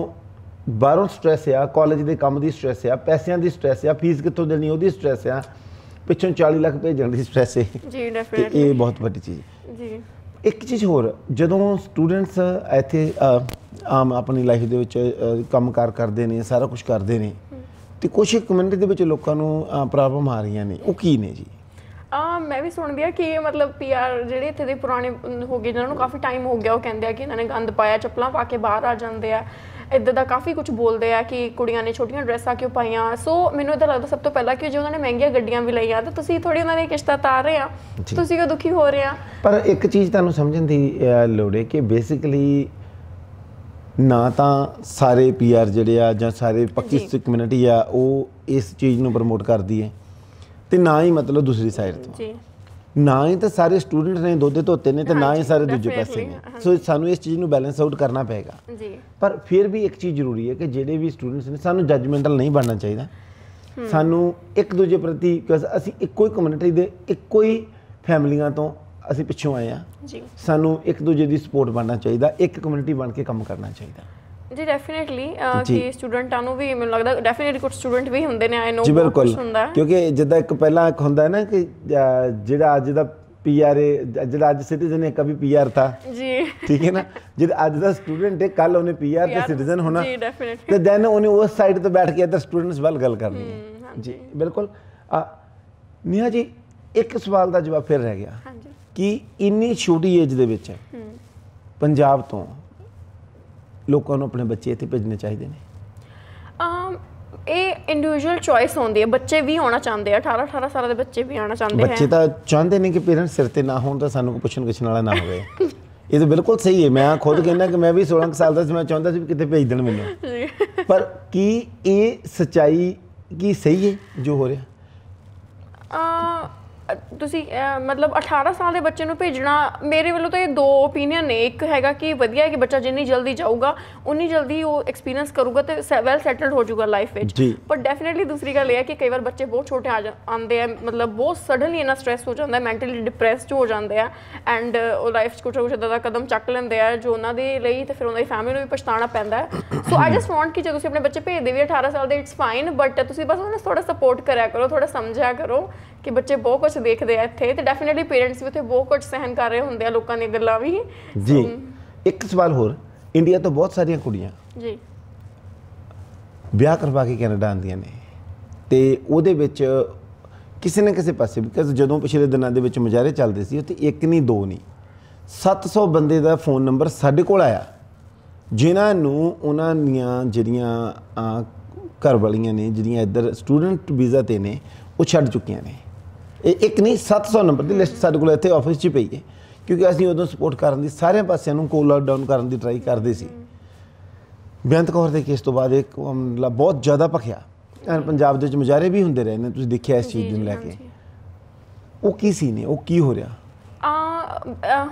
ਬਾਹਰੋਂ ਸਟ्रेस ਆ ਕਾਲਜ ਦੇ ਕੰਮ ਦੀ ਸਟ्रेस ਆ ਪੈਸਿਆਂ ਦੀ ਸਟ्रेस ਆ ਫੀਸ ਕਿੱਥੋਂ ਦੇਣੀ ਉਹਦੀ ਸਟ्रेस ਆ ਪਿੱਛੋਂ 40 ਲੱਖ ਭੇਜਣ ਦੀ ਪੈਸੇ ਜੀ ਡੈਫੀਨਿਟਲੀ ਇਹ ਬਹੁਤ ਵੱਡੀ ਚੀਜ਼ ਜੀ ਇੱਕ ਚੀਜ਼ ਹੋਰ ਜਦੋਂ ਸਟੂਡੈਂਟਸ ਇੱਥੇ ਆਮ ਆਪਣੀ ਲਾਈਫ ਦੇ ਵਿੱਚ ਕੰਮਕਾਰ ਕਰਦੇ ਨੇ ਸਾਰਾ ਕੁਝ ਕਰਦੇ ਨੇ ਤੇ ਕੁਝ ਕਮਿਊਨਿਟੀ ਦੇ ਵਿੱਚ ਲੋਕਾਂ ਨੂੰ ਪ੍ਰੋਬਲਮ ਆ ਰਹੀਆਂ ਨੇ ਉਹ ਕੀ ਨੇ ਜੀ ਆ ਮੈਂ ਵੀ ਸੁਣਦੀ ਆ ਕਿ ਮਤਲਬ ਪੀਆਰ ਜਿਹੜੇ ਇੱਥੇ ਦੇ ਪੁਰਾਣੇ ਹੋ ਗਏ ਜਿਨ੍ਹਾਂ ਨੂੰ ਕਾਫੀ ਟਾਈਮ ਹੋ ਗਿਆ ਉਹ ਕਹਿੰਦੇ ਆ ਕਿ ਇਹਨਾਂ ਨੇ ਗੰਦ ਪਾਇਆ ਚੱਪਲਾਂ ਪਾ ਕੇ ਬਾਹਰ ਆ ਜਾਂਦੇ ਆ ਇਦਾਂ ਦਾ ਕਾਫੀ ਕੁਝ ਬੋਲਦੇ ਆ ਕਿ ਕੁੜੀਆਂ ਨੇ ਛੋਟੀਆਂ ਡਰੈਸਾਂ ਕਿਉਂ ਪਾਈਆਂ ਸੋ ਮੈਨੂੰ ਇਦਾਂ ਲੱਗਦਾ ਸਭ ਤੋਂ ਪਹਿਲਾਂ ਕਿ ਜੇ ਉਹਨਾਂ ਨੇ ਮਹਿੰਗੀਆਂ ਗੱਡੀਆਂ ਵੀ ਲਈਆਂ ਤਾਂ ਤੁਸੀਂ ਥੋੜੀ ਉਹਨਾਂ ਦੀ ਕਿਸ਼ਤਾ ਤਾਰ ਰਹੇ ਆ ਤੁਸੀਂ ਕਿਉਂ ਦੁਖੀ ਹੋ ਰਹੇ ਆ ਪਰ ਇੱਕ ਚੀਜ਼ ਤੁਹਾਨੂੰ ਸਮਝਣ ਦੀ ਲੋੜ ਹੈ ਕਿ ਬੇਸਿਕਲੀ ਨਾ ਤਾਂ ਸਾਰੇ ਪੀਆਰ ਜਿਹੜੇ ਆ ਜਾਂ ਸਾਰੇ ਪੱਕੀ ਕਮਿਊਨਿਟੀ ਆ ਉਹ ਇਸ ਚੀਜ਼ ਨੂੰ ਪ੍ਰਮੋਟ ਕਰਦੀ ਹੈ ਤੇ ਨਾ ਹੀ ਮਤਲਬ ਦੂਸਰੀ ਸਾਈਡ ਤੋਂ ਜੀ ਨਾ ਹੀ ਤਾਂ ਸਾਰੇ ਸਟੂਡੈਂਟ ਨੇ ਦੋਦੇ ਧੋਤੇ ਨੇ ਤੇ ਨਾ ਹੀ ਸਾਰੇ ਦੂਜੇ ਪਾਸੇ ਨੇ ਸੋ ਸਾਨੂੰ ਇਸ ਚੀਜ਼ ਨੂੰ ਬੈਲੈਂਸ ਆਊਟ ਕਰਨਾ ਪਏਗਾ ਜੀ ਪਰ ਫਿਰ ਵੀ ਇੱਕ ਚੀਜ਼ ਜ਼ਰੂਰੀ ਹੈ ਕਿ ਜਿਹੜੇ ਵੀ ਸਟੂਡੈਂਟਸ ਨੇ ਸਾਨੂੰ ਜੱਜਮੈਂਟਲ ਨਹੀਂ ਬਣਨਾ ਚਾਹੀਦਾ ਸਾਨੂੰ ਇੱਕ ਦੂਜੇ ਪ੍ਰਤੀ ਕਿਉਂਕਿ ਅਸੀਂ ਇੱਕੋ ਹੀ ਕਮਿਊਨਿਟੀ ਦੇ ਇੱਕੋ ਹੀ ਫੈਮਲੀਆਂ ਤੋਂ ਅਸੀਂ ਪਿੱਛੋਂ ਆਏ ਆ ਜੀ ਸਾਨੂੰ ਇੱਕ ਦੂਜੇ ਦੀ ਸਪੋਰਟ ਬਣਨਾ ਚਾਹੀਦਾ ਇੱਕ ਕਮਿਊਨਿਟੀ ਬਣ ਕੇ ਕੰਮ ਕਰਨਾ ਚਾਹੀਦਾ ਜੀ ਡੈਫੀਨਿਟਲੀ ਕਿ ਸਟੂਡੈਂਟਾਂ ਨੂੰ ਵੀ ਮੈਨੂੰ ਲੱਗਦਾ ਡੈਫੀਨਿਟਲੀ ਕੁਝ ਸਟੂਡੈਂਟ ਵੀ ਹੁੰਦੇ ਨੇ ਆਈ ਨੋ ਕੁਝ ਹੁੰਦਾ ਕਿਉਂਕਿ ਜਿੱਦਾਂ ਇੱਕ ਪਹਿਲਾਂ ਇੱਕ ਹੁੰਦਾ ਹੈ ਨਾ ਕਿ ਜਿਹੜਾ ਅੱਜ ਦਾ ਪੀਆਰਏ ਜਿਹੜਾ ਅੱਜ ਸਿਟੀਜ਼ਨ ਹੈ ਕبھی ਪੀਆਰ ਥਾ ਜੀ ਠੀਕ ਹੈ ਨਾ ਜਿਹੜਾ ਅੱਜ ਦਾ ਸਟੂਡੈਂਟ ਹੈ ਕੱਲ ਉਹਨੇ ਪੀਆਰ ਤੇ ਸਿਟੀਜ਼ਨ ਹੋਣਾ ਜੀ ਡੈਫੀਨਿਟਲੀ ਤੇ ਦੈਨ ਉਹਨੇ ਉਸ ਸਾਈਡ ਤੇ ਬੈਠ ਕੇ ਅਦਰ ਸਟੂਡੈਂਟਸ ਵੱਲ ਗੱਲ ਕਰਨੀ ਹੈ ਜੀ ਬਿਲਕੁਲ ਨੀਹਾ ਜੀ ਇੱਕ ਸਵਾਲ ਦਾ ਜਵਾਬ ਫਿਰ ਰਹਿ ਗਿਆ ਹਾਂਜੀ ਕਿ ਇੰਨੀ ਛੋਟੀ ਏਜ ਦੇ ਵਿੱਚ ਪੰਜਾਬ ਤੋਂ ਲੋਕਾਂ ਨੂੰ ਆਪਣੇ ਬੱਚੇ ਇੱਥੇ ਭੇਜਣੇ ਚਾਹੀਦੇ ਨੇ ਇਹ ਇੰਡੀਵਿਜੂਅਲ ਚੋਇਸ ਹੁੰਦੀ ਹੈ ਬੱਚੇ ਵੀ ਆਉਣਾ ਚਾਹੁੰਦੇ ਆ 18 18 ਸਾਲ ਦੇ ਬੱਚੇ ਵੀ ਆਉਣਾ ਚਾਹੁੰਦੇ ਆ ਬੱਚੇ ਤਾਂ ਚਾਹੁੰਦੇ ਨੇ ਕਿ ਪੇਰੈਂਟਸ ਸਿਰ ਤੇ ਨਾ ਹੋਣ ਤਾਂ ਸਾਨੂੰ ਕੋ ਪੁੱਛਣ ਕਿਛਣ ਵਾਲਾ ਨਾ ਹੋਵੇ ਇਹ ਤਾਂ ਬਿਲਕੁਲ ਸਹੀ ਹੈ ਮੈਂ ਖੁਦ ਕਹਿੰਦਾ ਕਿ ਮੈਂ ਵੀ 16 ਸਾਲ ਦਾ ਸੀ ਮੈਂ ਚਾਹੁੰਦਾ ਸੀ ਕਿ ਕਿਤੇ ਭੇਜ ਦੇਣ ਮੈਨੂੰ ਪਰ ਕੀ ਇਹ ਸਚਾਈ ਕੀ ਸਹੀ ਹੈ ਜੋ ਹੋ ਰਿਹਾ ਆ ਤੁਸੀਂ ਮਤਲਬ 18 ਸਾਲ ਦੇ ਬੱਚੇ ਨੂੰ ਭੇਜਣਾ ਮੇਰੇ ਵੱਲੋਂ ਤਾਂ ਇਹ ਦੋ ਓਪੀਨੀਅਨ ਨੇ ਇੱਕ ਹੈਗਾ ਕਿ ਵਧੀਆ ਹੈ ਕਿ ਬੱਚਾ ਜਿੰਨੀ ਜਲਦੀ ਜਾਊਗਾ ਉਨੀ ਜਲਦੀ ਉਹ ਐਕਸਪੀਰੀਅੰਸ ਕਰੂਗਾ ਤੇ ਵੈਲ ਸੈਟਲਡ ਹੋ ਜਾਊਗਾ ਲਾਈਫ ਵਿੱਚ ਪਰ ਡੈਫੀਨਿਟਲੀ ਦੂਸਰੀ ਗੱਲ ਇਹ ਹੈ ਕਿ ਕਈ ਵਾਰ ਬੱਚੇ ਬਹੁਤ ਛੋਟੇ ਆ ਆਉਂਦੇ ਆ ਮਤਲਬ ਬਹੁਤ ਸਡਨਲੀ ਇਹਨਾਂ ਸਟ्रेस ਹੋ ਜਾਂਦਾ ਮੈਂਟਲੀ ਡਿਪਰੈਸਡ ਹੋ ਜਾਂਦੇ ਆ ਐਂਡ ਉਹ ਲਾਈਫ 'ਚ ਕੁਝ ਕੁਝ ਦਾ ਕਦਮ ਚੱਕ ਲੈਂਦੇ ਆ ਜੋ ਉਹਨਾਂ ਦੇ ਲਈ ਤੇ ਫਿਰ ਉਹਨਾਂ ਦੀ ਫੈਮਿਲੀ ਨੂੰ ਵੀ ਪਛਤਾਣਾ ਪੈਂਦਾ ਸੋ ਆਈ ਜਸਟ ਵਾਂਟ ਕਿ ਜੇ ਤੁਸੀਂ ਆਪਣੇ ਬੱਚੇ ਭੇਜਦੇ ਵੀ 18 ਸਾਲ ਦੇ ਇਟਸ ਫਾਈਨ ਬਟ ਤੁਸੀਂ ਬਸ ਉਹਨਾਂ ਨੂੰ ਥੋੜਾ ਸਪੋਰਟ ਕਰਿਆ ਕਰੋ ਥੋੜਾ ਸਮਝਿਆ ਕਰੋ ਕਿ ਬੱਚੇ ਬਹੁਤ ਕੁਝ ਦੇਖਦੇ ਆ ਇੱਥੇ ਤੇ ਡੈਫੀਨਿਟਲੀ ਪੇਰੈਂਟਸ ਵੀ ਉੱਥੇ ਬਹੁਤ ਕੁਝ ਸਹਿਨ ਕਰ ਰਹੇ ਹੁੰਦੇ ਆ ਲੋਕਾਂ ਦੀਆਂ ਗੱਲਾਂ ਵੀ ਜੀ ਇੱਕ ਸਵਾਲ ਹੋਰ ਇੰਡੀਆ ਤੋਂ ਬਹੁਤ ਸਾਰੀਆਂ ਕੁੜੀਆਂ ਜੀ ਵਿਆਹ ਕਰਵਾ ਕੇ ਕੈਨੇਡਾ ਆਂਦੀਆਂ ਨੇ ਤੇ ਉਹਦੇ ਵਿੱਚ ਕਿਸੇ ਨਾ ਕਿਸੇ ਪਾਸੇ ਬਿਕਾਜ਼ ਜਦੋਂ ਪਿਛਲੇ ਦਿਨਾਂ ਦੇ ਵਿੱਚ ਮਜਾਰੇ ਚੱਲਦੇ ਸੀ ਉੱਥੇ ਇੱਕ ਨਹੀਂ ਦੋ ਨਹੀਂ 700 ਬੰਦੇ ਦਾ ਫੋਨ ਨੰਬਰ ਸਾਡੇ ਕੋਲ ਆਇਆ ਜਿਨ੍ਹਾਂ ਨੂੰ ਉਹਨਾਂ ਦੀਆਂ ਜਿਹੜੀਆਂ ਘਰ ਵਾਲੀਆਂ ਨੇ ਜਿਹੜੀਆਂ ਇੱਧਰ ਸਟੂਡੈਂਟ ਵੀਜ਼ਾ ਤੇ ਨੇ ਉਹ ਛੱਡ ਚੁੱਕੀਆਂ ਨੇ ਇੱਕ ਨਹੀਂ 700 ਨੰਬਰ ਦੀ ਲਿਸਟ ਸਾਡੇ ਕੋਲ ਇੱਥੇ ਆਫਿਸ 'ਚ ਪਈ ਹੈ ਕਿਉਂਕਿ ਅਸੀਂ ਉਦੋਂ ਸਪੋਰਟ ਕਰਨ ਦੀ ਸਾਰੇ ਪਾਸਿਆਂ ਨੂੰ ਕੋਲ ਆਊਟ ਡਾਊਨ ਕਰਨ ਦੀ ਟਰਾਈ ਕਰਦੇ ਸੀ ਬੇਅੰਤ ਕੌਰ ਦੇ ਕੇਸ ਤੋਂ ਬਾਅਦ ਇੱਕ ਮਾਮਲਾ ਬਹੁਤ ਜ਼ਿਆਦਾ ਭਖਿਆ ਐਨ ਪੰਜਾਬ ਦੇ ਵਿੱਚ ਮੁਜਾਰੇ ਵੀ ਹੁੰਦੇ ਰਹੇ ਨੇ ਤੁਸੀਂ ਦੇਖਿਆ ਇਸ ਚੀਜ਼ ਨੂੰ ਲੈ ਕੇ ਉਹ ਕੀ ਸੀ ਨੇ ਉਹ ਕੀ ਹੋ ਰਿਹਾ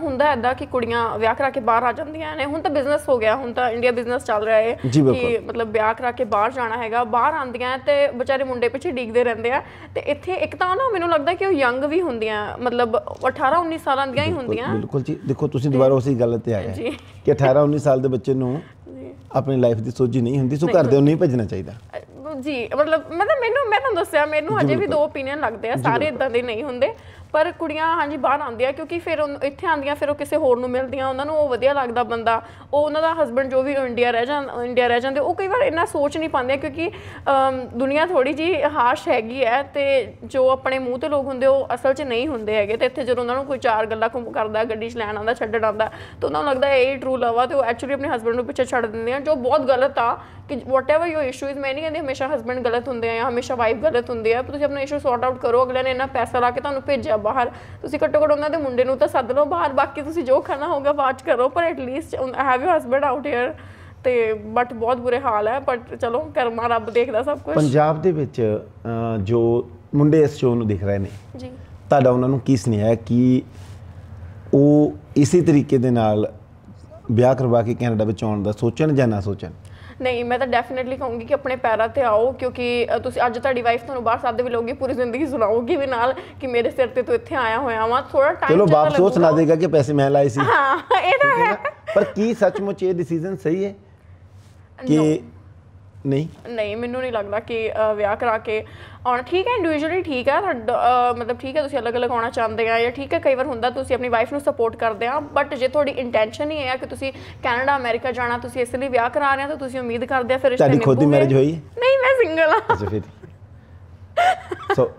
ਹੁੰਦਾ ਐਦਾ ਕਿ ਕੁੜੀਆਂ ਵਿਆਹ ਕਰਾ ਕੇ ਬਾਹਰ ਆ ਜਾਂਦੀਆਂ ਨੇ ਹੁਣ ਤਾਂ ਬਿਜ਼ਨਸ ਹੋ ਗਿਆ ਹੁਣ ਤਾਂ ਇੰਡੀਆ ਬਿਜ਼ਨਸ ਚੱਲ ਰਿਹਾ ਹੈ ਕਿ ਮਤਲਬ ਵਿਆਹ ਕਰਾ ਕੇ ਬਾਹਰ ਜਾਣਾ ਹੈਗਾ ਬਾਹਰ ਆਂਦੀਆਂ ਤੇ ਵਿਚਾਰੇ ਮੁੰਡੇ ਪਿੱਛੇ ਡੀਕਦੇ ਰਹਿੰਦੇ ਆ ਤੇ ਇੱਥੇ ਇੱਕ ਤਾਂ ਨਾ ਮੈਨੂੰ ਲੱਗਦਾ ਕਿ ਉਹ ਯੰਗ ਵੀ ਹੁੰਦੀਆਂ ਮਤਲਬ 18 19 ਸਾਲਾਂ ਦੀਆਂ ਹੀ ਹੁੰਦੀਆਂ ਬਿਲਕੁਲ ਜੀ ਦੇਖੋ ਤੁਸੀਂ ਦੁਬਾਰਾ ਉਸੇ ਗੱਲ ਤੇ ਆਏ ਕਿ 18 19 ਸਾਲ ਦੇ ਬੱਚੇ ਨੂੰ ਆਪਣੀ ਲਾਈਫ ਦੀ ਸੋਝੀ ਨਹੀਂ ਹੁੰਦੀ ਸੋ ਘਰ ਦੇ ਹੀ ਭੇਜਣਾ ਚਾਹੀਦਾ ਜੀ ਮਤਲਬ ਮਤਲਬ ਮੈਨੂੰ ਮੈਂ ਤਾਂ ਦੱਸਿਆ ਮੈਨੂੰ ਅਜੇ ਵੀ ਦੋ ਓਪੀਨੀਅਨ ਲੱਗਦੇ ਆ ਸਾਰੇ ਇਦਾਂ ਦੇ ਨਹੀਂ ਹੁੰਦੇ ਪਰ ਕੁੜੀਆਂ ਹਾਂਜੀ ਬਾਹਰ ਆਉਂਦੀਆਂ ਕਿਉਂਕਿ ਫਿਰ ਉਹ ਇੱਥੇ ਆਉਂਦੀਆਂ ਫਿਰ ਉਹ ਕਿਸੇ ਹੋਰ ਨੂੰ ਮਿਲਦੀਆਂ ਉਹਨਾਂ ਨੂੰ ਉਹ ਵਧੀਆ ਲੱਗਦਾ ਬੰਦਾ ਉਹ ਉਹਨਾਂ ਦਾ ਹਸਬੰਡ ਜੋ ਵੀ ਇੰਡੀਆ ਰਹਿ ਜਾਂ ਇੰਡੀਆ ਰਹਿ ਜਾਂਦੇ ਉਹ ਕਈ ਵਾਰ ਇੰਨਾ ਸੋਚ ਨਹੀਂ ਪਾਉਂਦੇ ਕਿਉਂਕਿ ਦੁਨੀਆ ਥੋੜੀ ਜੀ ਹਾਰਸ਼ ਹੈਗੀ ਹੈ ਤੇ ਜੋ ਆਪਣੇ ਮੂੰਹ ਤੇ ਲੋਕ ਹੁੰਦੇ ਉਹ ਅਸਲ 'ਚ ਨਹੀਂ ਹੁੰਦੇ ਹੈਗੇ ਤੇ ਇੱਥੇ ਜਦੋਂ ਉਹਨਾਂ ਨੂੰ ਕੋਈ ਚਾਰ ਗੱਲਾਂ ਘੁੰਮ ਕਰਦਾ ਗੱਡੀ 'ਚ ਲੈਣ ਆਉਂਦਾ ਛੱਡਣ ਆਉਂਦਾ ਤਾਂ ਉਹਨਾਂ ਨੂੰ ਲੱਗਦਾ ਇਹ ਟਰੂ ਲਵ ਆ ਤੇ ਉਹ ਐਕਚੁਅਲੀ ਆਪਣੇ ਹਸਬੰਡ ਨੂੰ ਪਿੱਛੇ ਛੱਡ ਦਿੰਦੇ ਆ ਜੋ ਬਹੁਤ ਗਲਤ ਆ ਕਿ ਵਾਟ ਐਵਰ ਇਸ਼ੂ ਇਜ਼ ਮੈਂ ਨਹੀਂ ਕਹਿੰਦੀ ਹਮੇਸ਼ਾ ਹਸਬੰਡ ਗਲਤ ਹੁੰਦੇ ਆ ਜਾਂ ਹਮੇਸ਼ਾ ਵਾਈਫ ਗਲਤ ਹੁੰਦੀ ਆ ਤੁਸੀਂ ਆਪਣਾ ਇਸ਼ੂ ਸੌਰਟ ਆਊਟ ਕਰੋ ਅਗਲੇ ਨੇ ਇੰਨਾ ਪੈਸਾ ਲਾ ਕੇ ਤੁਹਾਨੂੰ ਭੇਜਿਆ ਆ ਬਾਹਰ ਤੁਸੀਂ ਘੱਟੋ ਘੱਟ ਉਹਨਾਂ ਦੇ ਮੁੰਡੇ ਨੂੰ ਤਾਂ ਸੱਦ ਲਓ ਬਾਹਰ ਬਾਕੀ ਤੁਸੀਂ ਜੋ ਖਾਣਾ ਹੋਗਾ ਬਾਅਦ ਕਰੋ ਪਰ at least have you husband out here ਤੇ ਬਟ ਬਹੁਤ ਬੁਰੇ ਹਾਲ ਹੈ ਬਟ ਚਲੋ ਕਰਮਾ ਰੱਬ ਦੇਖਦਾ ਸਭ ਕੁਝ ਪੰਜਾਬ ਦੇ ਵਿੱਚ ਜੋ ਮੁੰਡੇ ਇਸ ਸ਼ੋਅ ਨੂੰ ਦਿਖ ਰਹੇ ਨੇ ਜੀ ਤੁਹਾਡਾ ਉਹਨਾਂ ਨੂੰ ਕੀ ਸੁਨੇਹਾ ਕਿ ਉਹ ਇਸੇ ਤਰੀਕੇ ਦੇ ਨਾਲ ਵਿਆਹ ਕਰਵਾ ਕੇ ਕੈਨੇਡਾ ਵਿੱਚ ਆਉਣ ਦਾ ਸੋਚਣ ਜਾਂ ਨਾ ਸੋਚਣ ਨਹੀਂ ਮੈਂ ਤਾਂ ਡੈਫੀਨਿਟਲੀ ਕਹੂੰਗੀ ਕਿ ਆਪਣੇ ਪੈਰਾਂ ਤੇ ਆਓ ਕਿਉਂਕਿ ਤੁਸੀਂ ਅੱਜ ਤੁਹਾਡੀ ਵਾਈਫ ਤੁਹਾਨੂੰ ਬਾਹਰ ਸਾਦੇ ਵੀ ਲੋਗੀ ਪੂਰੀ ਜ਼ਿੰਦਗੀ ਸੁਣਾਉਗੀ ਵੀ ਨਾਲ ਕਿ ਮੇਰੇ ਸਿਰ ਤੇ ਤੂੰ ਇੱਥੇ ਆਇਆ ਹੋਇਆ ਵਾਂ ਥੋੜਾ ਟਾਈਮ ਚਲੋ ਬਾਪ ਸੋਚ ਨਾ ਦੇਗਾ ਕਿ ਪੈਸੇ ਮੈਂ ਲਾਏ ਸੀ ਹਾਂ ਇਹ ਤਾਂ ਹੈ ਪਰ ਕੀ ਸੱਚਮੁੱਚ ਇਹ ਡਿਸੀਜਨ ਸਹੀ ਹੈ ਕਿ ਨਹੀਂ ਨਹੀਂ ਮੈਨੂੰ ਨਹੀਂ ਲੱਗਦਾ ਕਿ ਵਿਆਹ ਕਰਾ ਕੇ ਹੁਣ ਠੀਕ ਹੈ ਇੰਡੀਵਿਜੂਅਲੀ ਠੀਕ ਹੈ ਮਤਲਬ ਠੀਕ ਹੈ ਤੁਸੀਂ ਅਲੱਗ-ਅਲੱਗ ਆਉਣਾ ਚਾਹੁੰਦੇ ਆ ਜਾਂ ਠੀਕ ਹੈ ਕਈ ਵਾਰ ਹੁੰਦਾ ਤੁਸੀਂ ਆਪਣੀ ਵਾਈਫ ਨੂੰ ਸਪੋਰਟ ਕਰਦੇ ਆ ਬਟ ਜੇ ਤੁਹਾਡੀ ਇੰਟੈਂਸ਼ਨ ਹੀ ਇਹ ਹੈ ਕਿ ਤੁਸੀਂ ਕੈਨੇਡਾ ਅਮਰੀਕਾ ਜਾਣਾ ਤੁਸੀਂ ਇਸ ਲਈ ਵਿਆਹ ਕਰਾ ਰਹੇ ਹੋ ਤਾਂ ਤੁਸੀਂ ਉਮੀਦ ਕਰਦੇ ਆ ਫਿਰ ਰਿਸ਼ਤੇ ਤੁਹਾਡੀ ਖੁਦ ਦੀ ਹੋਈ ਨਹੀਂ ਮੈਂ ਸਿੰਗਲ ਆ ਅੱਛਾ ਫਿਰ ਸੋ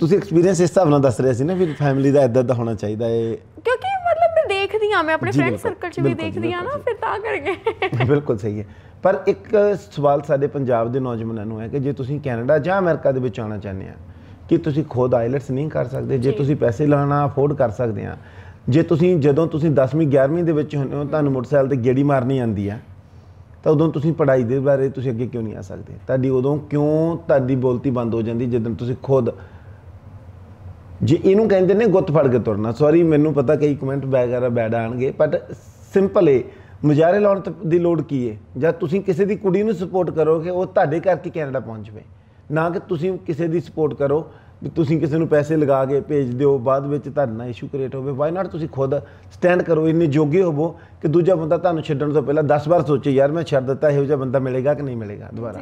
ਤੁਸੀਂ ਐਕਸਪੀਰੀਅੰਸ ਇਸ ਤਰ੍ਹਾਂ ਦੱਸ ਰਹੇ ਸੀ ਨਾ ਵੀ ਫੈਮਿਲੀ ਦਾ ਇਦਾਂ ਦਾ ਹੋਣਾ ਚਾਹੀਦਾ ਹੈ ਕਿਉਂਕਿ ਮਤਲਬ ਮੈਂ ਦੇਖਦੀ ਆ ਮੈਂ ਆਪਣੇ ਫਰੈਂਡ ਸਰਕਲ 'ਚ ਵੀ ਦੇਖਦੀ ਆ ਨਾ ਫਿਰ ਤਾਂ ਕਰਕੇ ਬਿਲਕੁਲ ਸਹੀ ਹੈ ਪਰ ਇੱਕ ਸਵਾਲ ਸਾਡੇ ਪੰਜਾਬ ਦੇ ਨੌਜਵਾਨਾਂ ਨੂੰ ਹੈ ਕਿ ਜੇ ਤੁਸੀਂ ਕੈਨੇਡਾ ਜਾਂ ਅਮਰੀਕਾ ਦੇ ਵਿੱਚ ਆਉਣਾ ਚਾਹੁੰਦੇ ਆ ਕਿ ਤੁਸੀਂ ਖੁਦ ਆਇਲਟਸ ਨਹੀਂ ਕਰ ਸਕਦੇ ਜੇ ਤੁਸੀਂ ਪੈਸੇ ਲਾਣਾ ਅਫੋਰਡ ਕਰ ਸਕਦੇ ਆ ਜੇ ਤੁਸੀਂ ਜਦੋਂ ਤੁਸੀਂ 10ਵੀਂ 11ਵੀਂ ਦੇ ਵਿੱਚ ਹੁੰਦੇ ਹੋ ਤੁਹਾਨੂੰ ਮੋਟਰਸਾਈਕਲ ਤੇ ਗੇੜੀ ਮਾਰਨੀ ਆਂਦੀ ਆ ਤਾਂ ਉਦੋਂ ਤੁਸੀਂ ਪੜ੍ਹਾਈ ਦੇ ਬਾਰੇ ਤੁਸੀਂ ਅੱਗੇ ਕਿਉਂ ਨਹੀਂ ਆ ਸਕਦੇ ਤੁਹਾਡੀ ਉਦੋਂ ਕਿਉਂ ਤੁਹਾਡੀ ਬੋਲਤੀ ਬੰਦ ਹੋ ਜਾਂਦੀ ਜਦੋਂ ਤੁਸੀਂ ਖੁਦ ਜੇ ਇਹਨੂੰ ਕਹਿੰਦੇ ਨੇ ਗੁੱਤ ਫੜ ਕੇ ਤੁਰਨਾ ਸੌਰੀ ਮੈਨੂੰ ਪਤਾ ਕਈ ਕਮੈਂਟ ਵਗੈਰਾ ਬੈਡ ਆਣਗੇ ਬਟ ਸਿੰਪਲ ਏ ਮੁਜਾਰੇ ਲਾਉਣ ਦੀ ਲੋੜ ਕੀ ਹੈ ਜਦ ਤੁਸੀਂ ਕਿਸੇ ਦੀ ਕੁੜੀ ਨੂੰ ਸਪੋਰਟ ਕਰੋਗੇ ਉਹ ਤੁਹਾਡੇ ਕਰਕੇ ਕੈਨੇਡਾ ਪਹੁੰਚ ਜਵੇ ਨਾ ਕਿ ਤੁਸੀਂ ਕਿਸੇ ਦੀ ਸਪੋਰਟ ਕਰੋ ਵੀ ਤੁਸੀਂ ਕਿਸੇ ਨੂੰ ਪੈਸੇ ਲਗਾ ਕੇ ਭੇਜ ਦਿਓ ਬਾਅਦ ਵਿੱਚ ਤੁਹਾਡਾ ਇਸ਼ੂ ਕ੍ਰੀਏਟ ਹੋਵੇ ਵਾਈ ਨਾਟ ਤੁਸੀਂ ਖੁਦ ਸਟੈਂਡ ਕਰੋ ਇੰਨੇ ਜੋਗੇ ਹੋਵੋ ਕਿ ਦੂਜਾ ਬੰਦਾ ਤੁਹਾਨੂੰ ਛੱਡਣ ਤੋਂ ਪਹਿਲਾਂ 10 ਵਾਰ ਸੋਚੇ ਯਾਰ ਮੈਂ ਛੱਡ ਦਿੱਤਾ ਇਹੋ ਜਿਹਾ ਬੰਦਾ ਮਿਲੇਗਾ ਕਿ ਨਹੀਂ ਮਿਲੇਗਾ ਦੁਬਾਰਾ